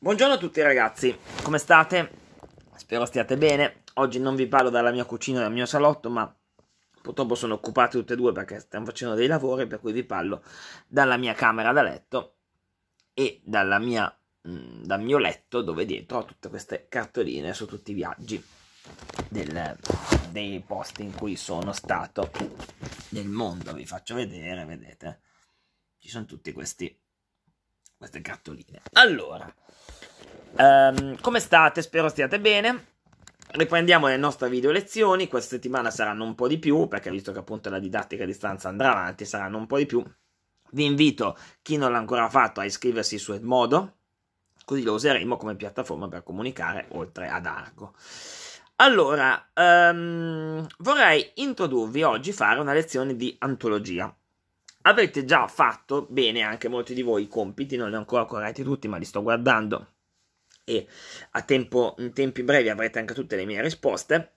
Buongiorno a tutti ragazzi, come state? Spero stiate bene. Oggi non vi parlo dalla mia cucina dal mio salotto, ma purtroppo sono occupati tutte e due perché stiamo facendo dei lavori, per cui vi parlo dalla mia camera da letto e mia, mh, mm, dal mio letto dove dietro ho tutte queste cartoline su tutti i viaggi del, dei posti in cui sono stato nel mondo. Vi faccio vedere, vedete, ci sono tutti questi queste cartoline. Allora, um, come state? Spero stiate bene. Riprendiamo le nostre video lezioni, questa settimana saranno un po' di più, perché visto che appunto la didattica a distanza andrà avanti, saranno un po' di più. Vi invito, chi non l'ha ancora fatto, a iscriversi su Edmodo, così lo useremo come piattaforma per comunicare oltre ad Argo. Allora, um, vorrei introdurvi oggi fare una lezione di antologia. Avrete già fatto bene anche molti di voi i compiti, non li ho ancora corretti tutti, ma li sto guardando e a tempo, in tempi brevi avrete anche tutte le mie risposte.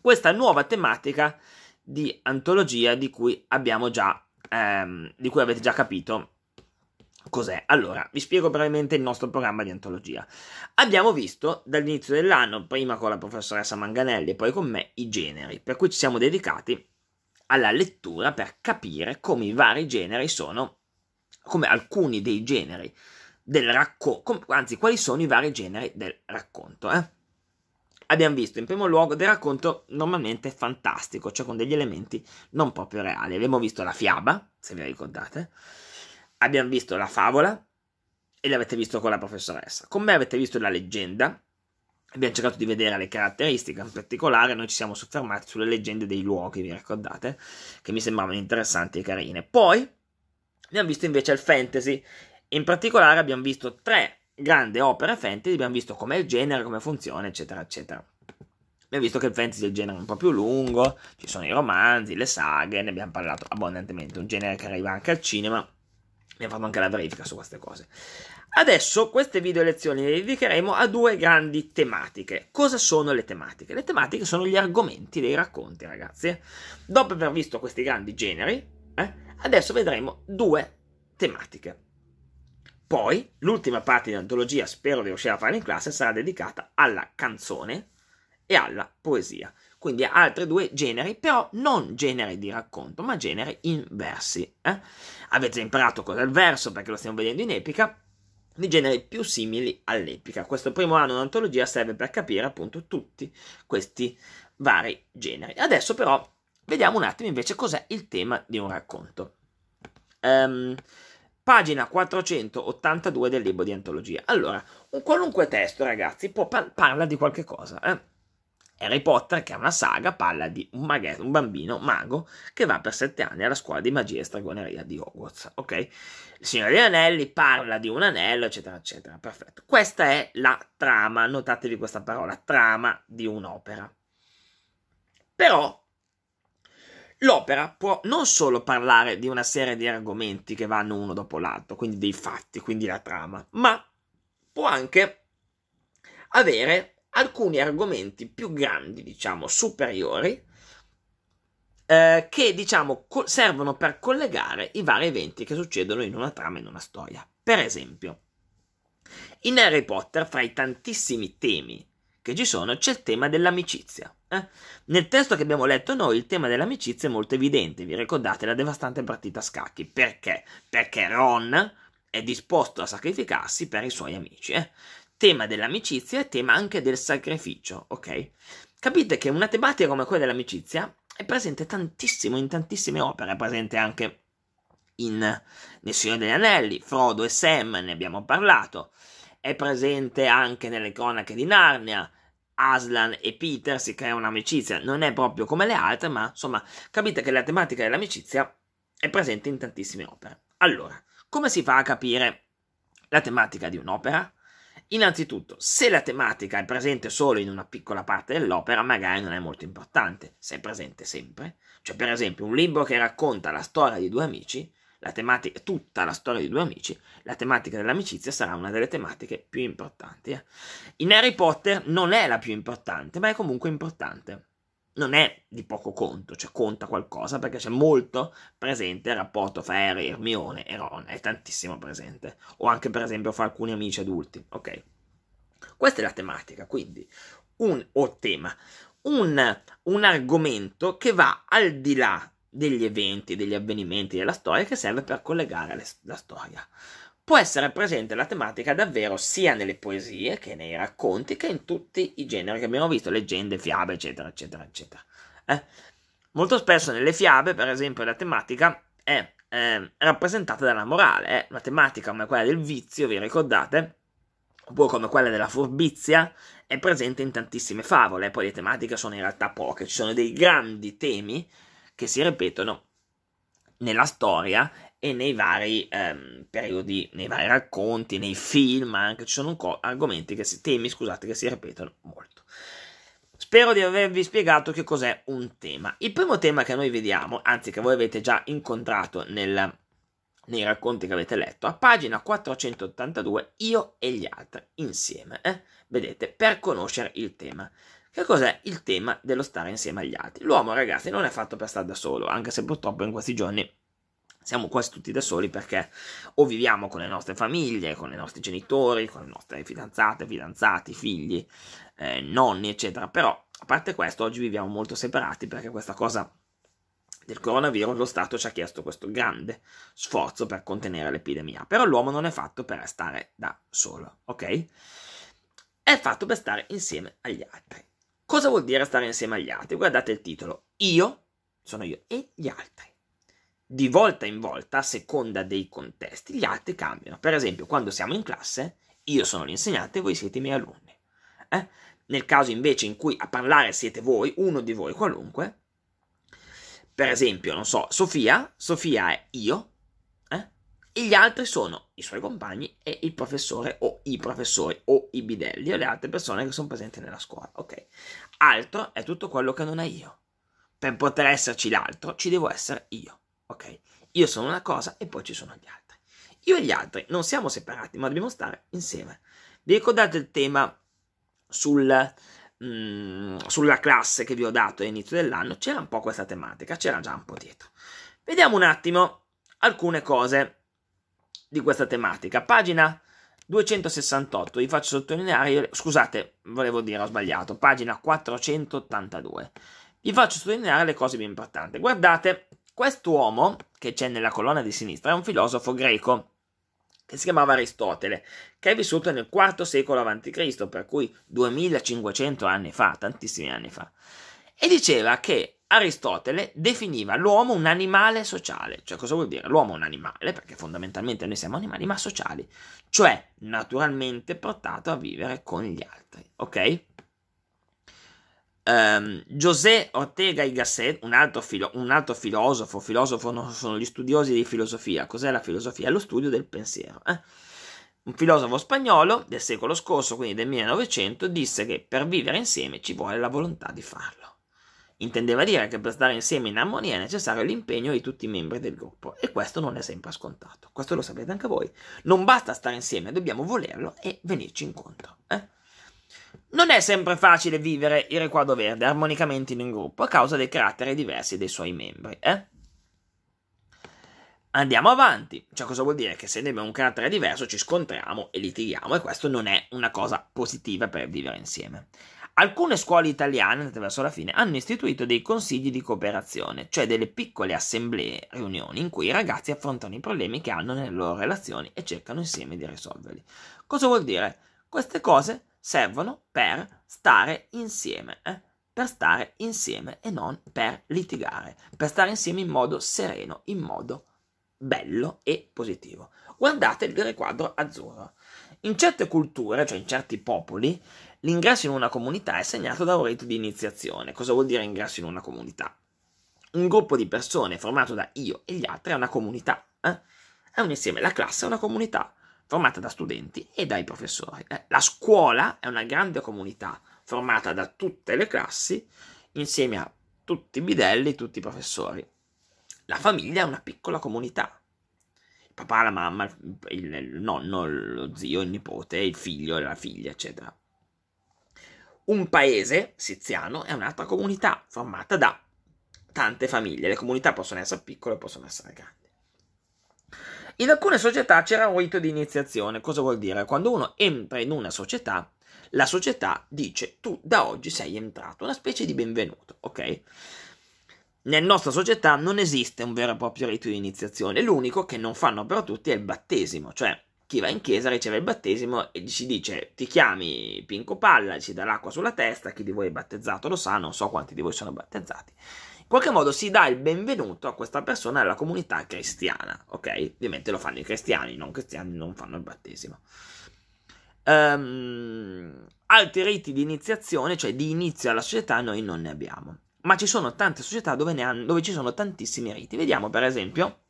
Questa nuova tematica di antologia di cui abbiamo già, ehm, di cui avete già capito cos'è? Allora, vi spiego brevemente il nostro programma di antologia. Abbiamo visto dall'inizio dell'anno, prima con la professoressa Manganelli e poi con me, i generi, per cui ci siamo dedicati alla lettura per capire come i vari generi sono, come alcuni dei generi del racconto, anzi quali sono i vari generi del racconto. Eh? Abbiamo visto in primo luogo del racconto normalmente fantastico, cioè con degli elementi non proprio reali. Abbiamo visto la fiaba, se vi ricordate, abbiamo visto la favola e l'avete visto con la professoressa. Con me avete visto la leggenda, abbiamo cercato di vedere le caratteristiche, in particolare noi ci siamo soffermati sulle leggende dei luoghi, vi ricordate? Che mi sembravano interessanti e carine. Poi abbiamo visto invece il fantasy, in particolare abbiamo visto tre grandi opere fantasy, abbiamo visto com'è il genere, come funziona, eccetera, eccetera. Abbiamo visto che il fantasy è il genere un po' più lungo, ci sono i romanzi, le saghe, ne abbiamo parlato abbondantemente, un genere che arriva anche al cinema, mi ha fatto anche la verifica su queste cose. Adesso queste video lezioni le dedicheremo a due grandi tematiche. Cosa sono le tematiche? Le tematiche sono gli argomenti dei racconti, ragazzi. Dopo aver visto questi grandi generi, eh, adesso vedremo due tematiche. Poi, l'ultima parte di antologia, spero di riuscire a fare in classe, sarà dedicata alla canzone e alla poesia quindi altri due generi, però non generi di racconto, ma generi in versi. Eh? Avete imparato cosa è il verso perché lo stiamo vedendo in epica, di generi più simili all'epica. Questo primo anno di antologia serve per capire appunto tutti questi vari generi. Adesso però vediamo un attimo invece cos'è il tema di un racconto. Um, pagina 482 del libro di antologia. Allora, un qualunque testo, ragazzi, può par- parla di qualche cosa. Eh? Harry Potter, che è una saga, parla di un, maghetto, un bambino mago che va per sette anni alla scuola di magia e stregoneria di Hogwarts, ok? Il Signore degli Anelli parla di un anello, eccetera, eccetera, perfetto. Questa è la trama, notatevi questa parola, trama di un'opera. Però l'opera può non solo parlare di una serie di argomenti che vanno uno dopo l'altro, quindi dei fatti, quindi la trama, ma può anche avere alcuni argomenti più grandi, diciamo, superiori, eh, che diciamo co- servono per collegare i vari eventi che succedono in una trama, in una storia. Per esempio, in Harry Potter, fra i tantissimi temi che ci sono, c'è il tema dell'amicizia. Eh? Nel testo che abbiamo letto noi, il tema dell'amicizia è molto evidente. Vi ricordate la devastante partita a scacchi? Perché? Perché Ron è disposto a sacrificarsi per i suoi amici. Eh? tema dell'amicizia e tema anche del sacrificio, ok? Capite che una tematica come quella dell'amicizia è presente tantissimo in tantissime opere, è presente anche in Nel Signore degli Anelli, Frodo e Sam, ne abbiamo parlato, è presente anche nelle cronache di Narnia, Aslan e Peter si creano un'amicizia, non è proprio come le altre, ma insomma capite che la tematica dell'amicizia è presente in tantissime opere. Allora, come si fa a capire la tematica di un'opera? Innanzitutto, se la tematica è presente solo in una piccola parte dell'opera, magari non è molto importante, se è presente sempre. Cioè, per esempio, un libro che racconta la storia di due amici, la tematica, tutta la storia di due amici, la tematica dell'amicizia sarà una delle tematiche più importanti. Eh. In Harry Potter non è la più importante, ma è comunque importante non è di poco conto, cioè conta qualcosa perché c'è molto presente il rapporto fra Harry, Hermione e Ron, è tantissimo presente, o anche per esempio fra alcuni amici adulti, ok? Questa è la tematica, quindi un o tema, un, un argomento che va al di là degli eventi, degli avvenimenti della storia che serve per collegare le, la storia può essere presente la tematica davvero sia nelle poesie che nei racconti che in tutti i generi che abbiamo visto, leggende, fiabe, eccetera, eccetera, eccetera. Eh? Molto spesso nelle fiabe, per esempio, la tematica è eh, rappresentata dalla morale, eh? una tematica come quella del vizio, vi ricordate? Un po' come quella della furbizia, è presente in tantissime favole, poi le tematiche sono in realtà poche, ci sono dei grandi temi che si ripetono nella storia e nei vari ehm, periodi, nei vari racconti, nei film anche, ci sono co- argomenti che si, temi, scusate, che si ripetono molto. Spero di avervi spiegato che cos'è un tema. Il primo tema che noi vediamo, anzi che voi avete già incontrato nel, nei racconti che avete letto, a pagina 482, io e gli altri insieme, eh? vedete, per conoscere il tema. Che cos'è il tema dello stare insieme agli altri? L'uomo, ragazzi, non è fatto per stare da solo, anche se purtroppo in questi giorni siamo quasi tutti da soli perché o viviamo con le nostre famiglie, con i nostri genitori, con le nostre fidanzate, fidanzati, figli, eh, nonni, eccetera. Però, a parte questo, oggi viviamo molto separati perché questa cosa del coronavirus lo Stato ci ha chiesto questo grande sforzo per contenere l'epidemia. Però l'uomo non è fatto per stare da solo, ok? È fatto per stare insieme agli altri. Cosa vuol dire stare insieme agli altri? Guardate il titolo. Io sono io e gli altri di volta in volta a seconda dei contesti. Gli altri cambiano. Per esempio, quando siamo in classe, io sono l'insegnante e voi siete i miei alunni. Eh? Nel caso invece in cui a parlare siete voi, uno di voi qualunque, per esempio, non so, Sofia, Sofia è io, eh? e gli altri sono i suoi compagni e il professore o i professori o i bidelli o le altre persone che sono presenti nella scuola, ok? Altro è tutto quello che non è io. Per poter esserci l'altro ci devo essere io. Ok, io sono una cosa e poi ci sono gli altri. Io e gli altri non siamo separati, ma dobbiamo stare insieme. Vi ricordate il tema sul, mm, sulla classe che vi ho dato all'inizio dell'anno? C'era un po' questa tematica, c'era già un po' dietro. Vediamo un attimo alcune cose di questa tematica. Pagina 268, vi faccio sottolineare, scusate, volevo dire, ho sbagliato, pagina 482. Vi faccio sottolineare le cose più importanti. Guardate Quest'uomo, che c'è nella colonna di sinistra, è un filosofo greco che si chiamava Aristotele, che è vissuto nel IV secolo a.C., per cui 2500 anni fa, tantissimi anni fa, e diceva che Aristotele definiva l'uomo un animale sociale, cioè cosa vuol dire? L'uomo è un animale, perché fondamentalmente noi siamo animali, ma sociali, cioè naturalmente portato a vivere con gli altri, ok? Um, José Ortega y Gasset, un altro, filo- un altro filosofo, filosofo no, sono gli studiosi di filosofia. Cos'è la filosofia? Lo studio del pensiero. Eh? Un filosofo spagnolo del secolo scorso, quindi del 1900, disse che per vivere insieme ci vuole la volontà di farlo. Intendeva dire che per stare insieme in armonia è necessario l'impegno di tutti i membri del gruppo e questo non è sempre scontato. Questo lo sapete anche voi. Non basta stare insieme, dobbiamo volerlo e venirci incontro. Eh? Non è sempre facile vivere il Requadro Verde armonicamente in un gruppo a causa dei caratteri diversi dei suoi membri. Eh? Andiamo avanti, cioè cosa vuol dire? Che se ne abbiamo un carattere diverso ci scontriamo e litighiamo e questo non è una cosa positiva per vivere insieme. Alcune scuole italiane, andate verso la fine, hanno istituito dei consigli di cooperazione, cioè delle piccole assemblee, riunioni in cui i ragazzi affrontano i problemi che hanno nelle loro relazioni e cercano insieme di risolverli. Cosa vuol dire? Queste cose servono per stare insieme, eh? per stare insieme e non per litigare, per stare insieme in modo sereno, in modo bello e positivo. Guardate il riquadro azzurro. In certe culture, cioè in certi popoli, l'ingresso in una comunità è segnato da un rito di iniziazione. Cosa vuol dire ingresso in una comunità? Un gruppo di persone formato da io e gli altri è una comunità. Eh? È un insieme, la classe è una comunità formata da studenti e dai professori. Eh, la scuola è una grande comunità formata da tutte le classi insieme a tutti i bidelli, tutti i professori. La famiglia è una piccola comunità. Il papà, la mamma, il nonno, lo zio, il nipote, il figlio, la figlia, eccetera. Un paese siziano è un'altra comunità formata da tante famiglie. Le comunità possono essere piccole, possono essere grandi. In alcune società c'era un rito di iniziazione. Cosa vuol dire? Quando uno entra in una società, la società dice tu da oggi sei entrato, una specie di benvenuto, ok? Nella nostra società non esiste un vero e proprio rito di iniziazione, l'unico che non fanno però tutti è il battesimo, cioè chi va in chiesa riceve il battesimo e ci dice ti chiami Pinco Palla, ci dà l'acqua sulla testa, chi di voi è battezzato lo sa, non so quanti di voi sono battezzati qualche modo si dà il benvenuto a questa persona alla comunità cristiana, ok? Ovviamente lo fanno i cristiani, non cristiani non fanno il battesimo. Um, altri riti di iniziazione, cioè di inizio alla società, noi non ne abbiamo. Ma ci sono tante società dove, hanno, dove ci sono tantissimi riti. Vediamo per esempio,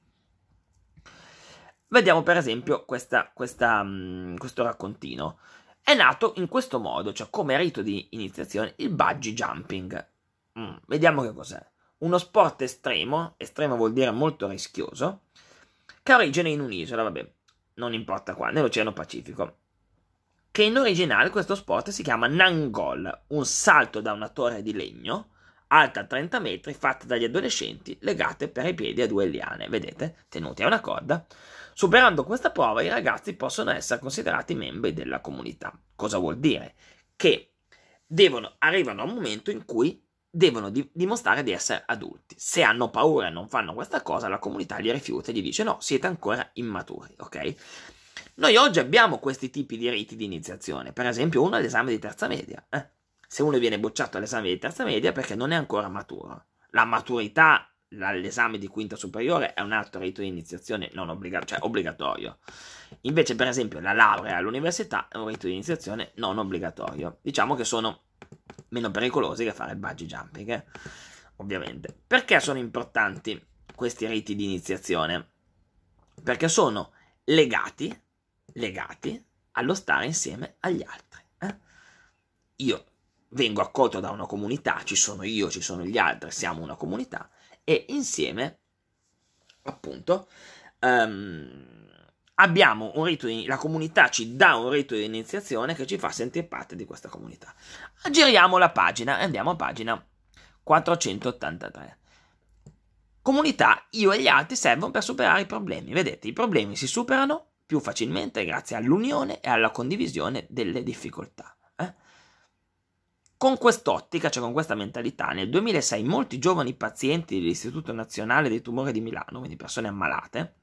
vediamo per esempio questa, questa, mm, questo raccontino. È nato in questo modo, cioè come rito di iniziazione, il budgie jumping. Mm, vediamo che cos'è uno sport estremo, estremo vuol dire molto rischioso, che ha origine in un'isola, vabbè, non importa qua, nell'Oceano Pacifico. Che in originale questo sport si chiama Nangol, un salto da una torre di legno alta 30 metri fatta dagli adolescenti legate per i piedi a due liane, vedete, tenuti a una corda. Superando questa prova i ragazzi possono essere considerati membri della comunità. Cosa vuol dire? Che devono, arrivano a un momento in cui devono di- dimostrare di essere adulti. Se hanno paura e non fanno questa cosa, la comunità li rifiuta e gli dice no, siete ancora immaturi, ok? Noi oggi abbiamo questi tipi di riti di iniziazione, per esempio uno all'esame di terza media. Eh? Se uno viene bocciato all'esame di terza media perché non è ancora maturo. La maturità l'esame di quinta superiore è un altro rito di iniziazione non obbliga- cioè obbligatorio. Invece, per esempio, la laurea all'università è un rito di iniziazione non obbligatorio. Diciamo che sono meno pericolosi che fare il bungee jumping, eh? ovviamente. Perché sono importanti questi riti di iniziazione? Perché sono legati, legati allo stare insieme agli altri. Eh? Io vengo accolto da una comunità, ci sono io, ci sono gli altri, siamo una comunità e insieme, appunto, um, abbiamo un rito, la comunità ci dà un rito di iniziazione che ci fa sentire parte di questa comunità. Giriamo la pagina e andiamo a pagina 483. Comunità, io e gli altri servono per superare i problemi. Vedete, i problemi si superano più facilmente grazie all'unione e alla condivisione delle difficoltà. Eh? Con quest'ottica, cioè con questa mentalità, nel 2006 molti giovani pazienti dell'Istituto Nazionale dei Tumori di Milano, quindi persone ammalate,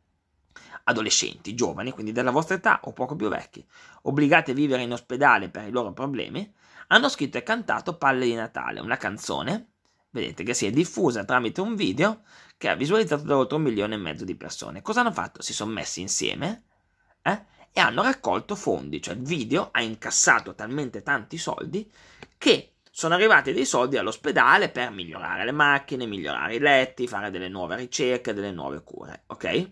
adolescenti, giovani, quindi della vostra età o poco più vecchi, obbligati a vivere in ospedale per i loro problemi, hanno scritto e cantato Palle di Natale, una canzone, vedete, che si è diffusa tramite un video che ha visualizzato da oltre un milione e mezzo di persone. Cosa hanno fatto? Si sono messi insieme eh, e hanno raccolto fondi, cioè il video ha incassato talmente tanti soldi che sono arrivati dei soldi all'ospedale per migliorare le macchine, migliorare i letti, fare delle nuove ricerche, delle nuove cure, ok?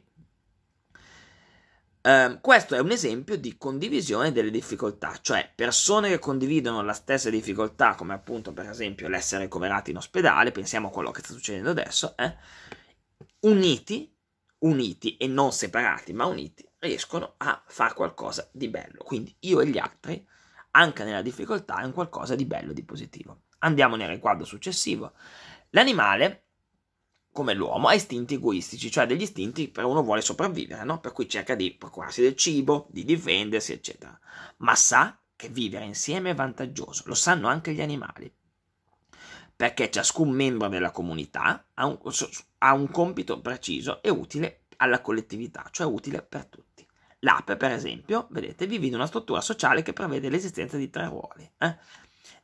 Um, questo è un esempio di condivisione delle difficoltà, cioè persone che condividono la stessa difficoltà, come appunto per esempio l'essere ricoverati in ospedale, pensiamo a quello che sta succedendo adesso, eh, uniti, uniti e non separati, ma uniti, riescono a fare qualcosa di bello. Quindi io e gli altri, anche nella difficoltà, è un qualcosa di bello di positivo. Andiamo nel riguardo successivo. L'animale come l'uomo, ha istinti egoistici, cioè degli istinti per uno vuole sopravvivere, no? per cui cerca di procurarsi del cibo, di difendersi, eccetera. Ma sa che vivere insieme è vantaggioso, lo sanno anche gli animali, perché ciascun membro della comunità ha un, ha un compito preciso e utile alla collettività, cioè utile per tutti. L'ape, per esempio, vedete, vive in una struttura sociale che prevede l'esistenza di tre ruoli. Eh?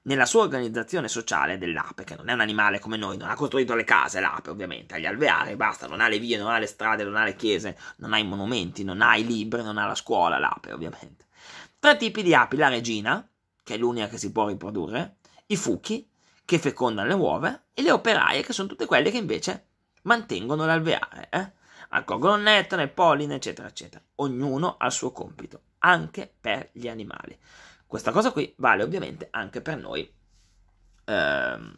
nella sua organizzazione sociale dell'ape, che non è un animale come noi, non ha costruito le case l'ape ovviamente, agli alveari basta, non ha le vie, non ha le strade, non ha le chiese, non ha i monumenti, non ha i libri, non ha la scuola l'ape ovviamente. Tre tipi di api, la regina, che è l'unica che si può riprodurre, i fuchi, che fecondano le uova, e le operaie, che sono tutte quelle che invece mantengono l'alveare, eh? accolgono il nettare, il polline, eccetera, eccetera. Ognuno ha il suo compito, anche per gli animali. Questa cosa qui vale ovviamente anche per noi, ehm,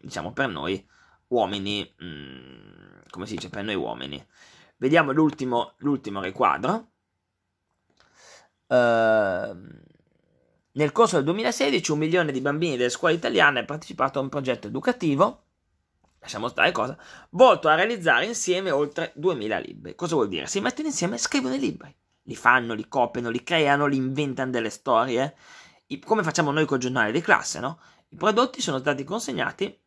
diciamo per noi uomini, mh, mm, come si dice, per noi uomini. Vediamo l'ultimo, l'ultimo riquadro. Ehm, nel corso del 2016 un milione di bambini delle scuole italiane ha partecipato a un progetto educativo, lasciamo stare cosa, volto a realizzare insieme oltre 2000 libri. Cosa vuol dire? Si mettono insieme e scrivono i libri li fanno, li copiano, li creano, li inventano delle storie, come facciamo noi col giornale di classe, no? I prodotti sono stati consegnati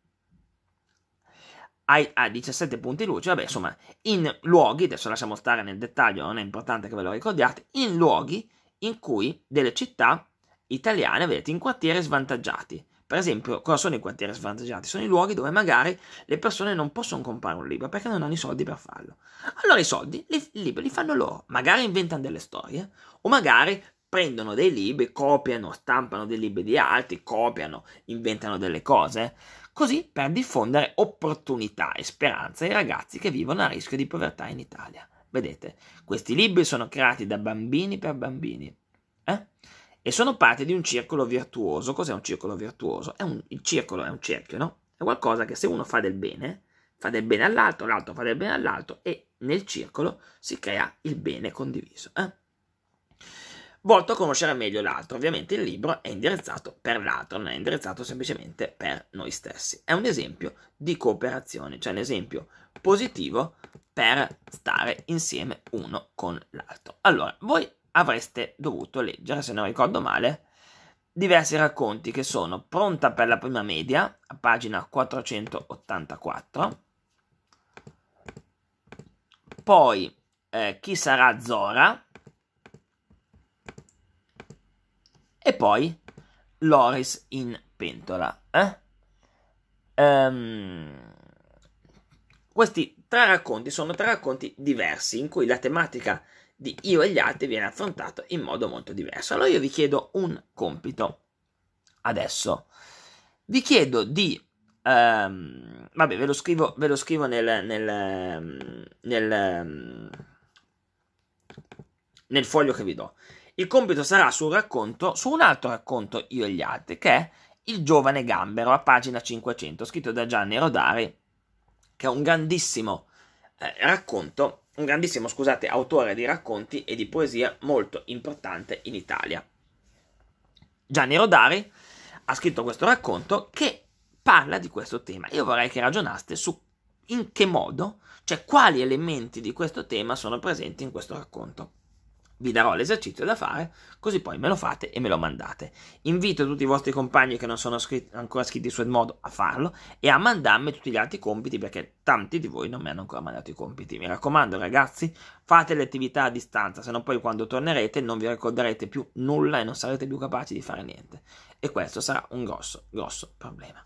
ai, a 17 punti luce, vabbè, insomma, in luoghi, adesso lasciamo stare nel dettaglio, non è importante che ve lo ricordiate, in luoghi in cui delle città italiane, vedete, in quartieri svantaggiati, per esempio, cosa sono i quartieri svantaggiati? Sono i luoghi dove magari le persone non possono comprare un libro perché non hanno i soldi per farlo. Allora i soldi, li, i libri li fanno loro, magari inventano delle storie o magari prendono dei libri, copiano, stampano dei libri di altri, copiano, inventano delle cose, così per diffondere opportunità e speranza ai ragazzi che vivono a rischio di povertà in Italia. Vedete, questi libri sono creati da bambini per bambini. Eh? e sono parte di un circolo virtuoso. Cos'è un circolo virtuoso? È un, il circolo è un cerchio, no? È qualcosa che se uno fa del bene, fa del bene all'altro, l'altro fa del bene all'altro e nel circolo si crea il bene condiviso. Eh? Volto a conoscere meglio l'altro, ovviamente il libro è indirizzato per l'altro, non è indirizzato semplicemente per noi stessi. È un esempio di cooperazione, cioè un esempio positivo per stare insieme uno con l'altro. Allora, voi avreste dovuto leggere, se non ricordo male, diversi racconti che sono Pronta per la prima media, a pagina 484, poi eh, Chi sarà Zora e poi Loris in pentola. Eh? Um, questi tre racconti sono tre racconti diversi in cui la tematica di io e gli altri viene affrontato in modo molto diverso. Allora io vi chiedo un compito adesso. Vi chiedo di... Um, vabbè, ve lo scrivo, ve lo scrivo nel, nel, nel, nel foglio che vi do. Il compito sarà su un racconto, su un altro racconto io e gli altri, che è Il giovane gambero a pagina 500, scritto da Gianni Rodari, che è un grandissimo eh, racconto un grandissimo, scusate, autore di racconti e di poesia molto importante in Italia. Gianni Rodari ha scritto questo racconto che parla di questo tema. Io vorrei che ragionaste su in che modo, cioè quali elementi di questo tema sono presenti in questo racconto vi darò l'esercizio da fare, così poi me lo fate e me lo mandate. Invito tutti i vostri compagni che non sono scritti, ancora iscritti su Edmodo a farlo e a mandarmi tutti gli altri compiti perché tanti di voi non mi hanno ancora mandato i compiti. Mi raccomando ragazzi, fate le attività a distanza, se no poi quando tornerete non vi ricorderete più nulla e non sarete più capaci di fare niente. E questo sarà un grosso, grosso problema.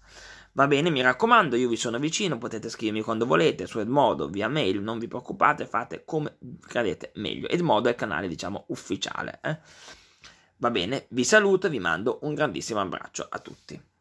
Va bene, mi raccomando, io vi sono vicino, potete scrivermi quando volete su Edmodo via mail, non vi preoccupate, fate come credete meglio. Edmodo è il canale, diciamo, ufficiale. Eh? Va bene, vi saluto e vi mando un grandissimo abbraccio a tutti.